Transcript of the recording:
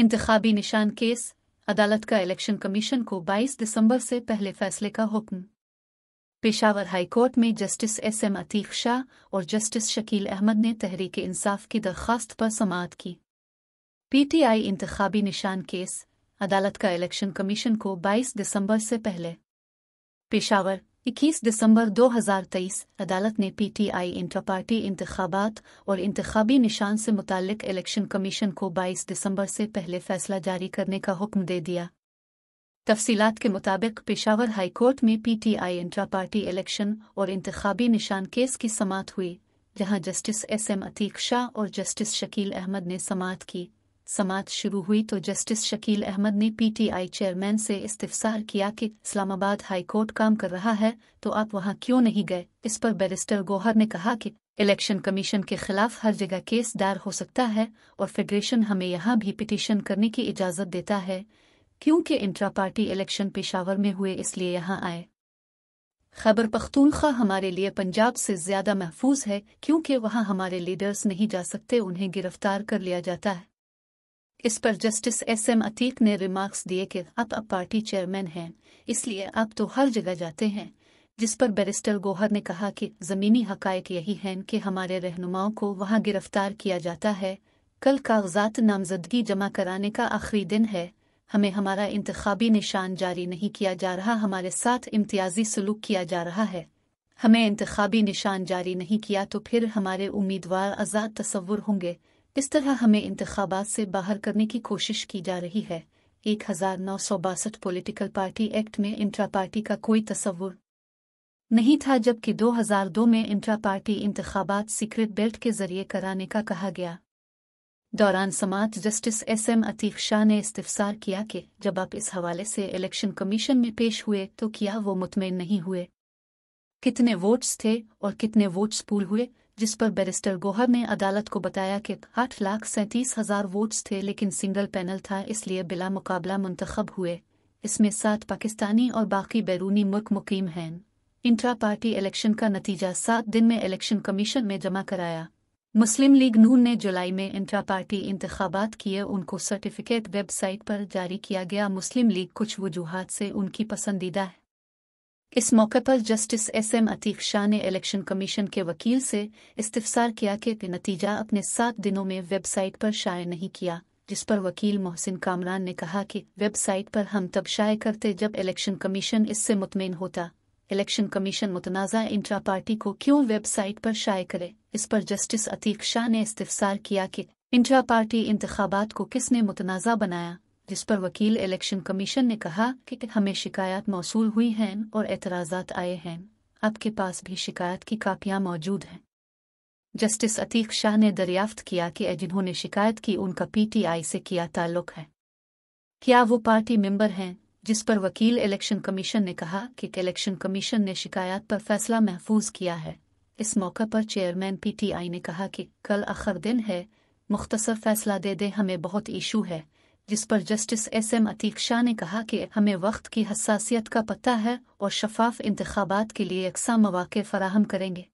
इंतबी निशान केस अदालत का इलेक्शन कमीशन को 22 दिसंबर से पहले फैसले का हुक्म पेशावर हाईकोर्ट में justice S M Atiq Shah और जस्टिस शकील अहमद ने तहरीक इंसाफ की दरख्वास्त पर समात की पीटीआई इंतबी निशान केस अदालत का इलेक्शन कमीशन को 22 दिसंबर से पहले पेशावर इक्कीस दिसंबर 2023 अदालत ने पीटीआई इंटर पार्टी इंतबात और इंतबी निशान से मुतालिक इलेक्शन कमीशन को 22 दिसंबर से पहले फैसला जारी करने का हुक्म दे दिया तफसीलात के मुताबिक पेशावर हाईकोर्ट में पीटीआई इंट्रा पार्टी इलेक्शन और इंतबी निशान केस की समात हुई जहां justice S M Atiq Shah और जस्टिस शकील अहमद ने समात की समाज शुरू हुई तो जस्टिस शकील अहमद ने पीटीआई चेयरमैन से इस्तार किया कि इस्लामाबाद हाईकोर्ट काम कर रहा है तो आप वहां क्यों नहीं गए इस पर बैरिस्टर गोहर ने कहा कि इलेक्शन कमीशन के खिलाफ हर जगह केस दायर हो सकता है और फेडरेशन हमें यहाँ भी पिटिशन करने की इजाज़त देता है क्योंकि इंट्रा पार्टी इलेक्शन पेशावर में हुए इसलिए यहाँ आए खबर पख्तूनख्वा हमारे लिए पंजाब से ज्यादा महफूज है क्योंकि वहाँ हमारे लीडर्स नहीं जा सकते उन्हें गिरफ्तार कर लिया जाता है इस पर जस्टिस एस एम अतीक ने रिमार्क्स दिए कि आप अब पार्टी चेयरमैन हैं इसलिए आप तो हर जगह जाते हैं जिस पर बैरिस्टर गोहर ने कहा कि ज़मीनी हकायक यही हैं कि हमारे रहनुमाओं को वहां गिरफ्तार किया जाता है कल कागजात नामजदगी जमा कराने का आखिरी दिन है हमें हमारा इंतबी निशान जारी नहीं किया जा रहा हमारे साथ इम्तियाजी सलूक किया जा रहा है हमें इंतबी निशान जारी नहीं किया तो फिर हमारे उम्मीदवार आज़ाद तस्वुर होंगे इस तरह हमें इंतबात से बाहर करने की कोशिश की जा रही है एक हजार नौ सौ बासठ पोलिटिकल पार्टी एक्ट में इंट्रा पार्टी का कोई तस्वुर नहीं था जबकि 2002 में इंट्रा पार्टी इंतबात सीक्रेट बेल्ट के जरिए कराने का कहा गया दौरान समाज justice S M Atif Shah ने इस्तफसार किया कि जब आप इस हवाले से इलेक्शन कमीशन में पेश हुए तो क्या वो मुतमिन नहीं हुए कितने वोट्स थे और कितने वोट्स पूल हुए जिस पर बैरिस्टर गोहर ने अदालत को बताया कि आठ लाख सैंतीस हजार वोट्स थे लेकिन सिंगल पैनल था इसलिए बिला मुकाबला मुंतखब हुए इसमें सात पाकिस्तानी और बाकी बैरूनी मुल्क मुकीम हैं इंट्रा पार्टी इलेक्शन का नतीजा सात दिन में इलेक्शन कमीशन में जमा कराया मुस्लिम लीग नून ने जुलाई में इंट्रा पार्टी इंतबात किए उनको सर्टिफिकेट वेबसाइट पर जारी किया गया मुस्लिम लीग कुछ वजूहत से उनकी पसंदीदा है इस मौके पर justice S M Atiq Shah ने इलेक्शन कमीशन के वकील से इस्तफसार किया कि नतीजा अपने सात दिनों में वेबसाइट पर शाये नहीं किया जिस पर वकील मोहसिन कामरान ने कहा कि वेबसाइट पर हम तब शाये करते जब इलेक्शन कमीशन इससे मुतमिन होता इलेक्शन कमीशन मुतनाज़ा इंट्रा पार्टी को क्यों वेबसाइट पर शाये करे इस पर जस्टिस अतीक शाह ने इस्तफसार किया कि इंट्रा पार्टी इंतबात को किसने मुतनाज़ा बनाया जिस पर वकील इलेक्शन कमीशन ने कहा कि हमें शिकायत मौसू हुई हैं और एतराज़ात आए हैं आपके पास भी शिकायत की कापियां मौजूद हैं जस्टिस अतीक शाह ने दरियाफ्त किया कि जिन्होंने शिकायत की उनका पीटीआई से किया ताल्लुक है क्या वो पार्टी मेंबर हैं जिस पर वकील इलेक्शन कमीशन ने कहा कि इलेक्शन कमीशन ने शिकायत पर फैसला महफूज किया है इस मौके पर चेयरमैन पीटीआई ने कहा कि कल आखिर दिन है मुख्तसर फैसला दे दे हमें बहुत इशू है जिस पर justice S M Atiq Shah ने कहा कि हमें वक्त की हसासियत का पता है और शफाफ इंतबात के लिए यकसा मौाक़े फराहम करेंगे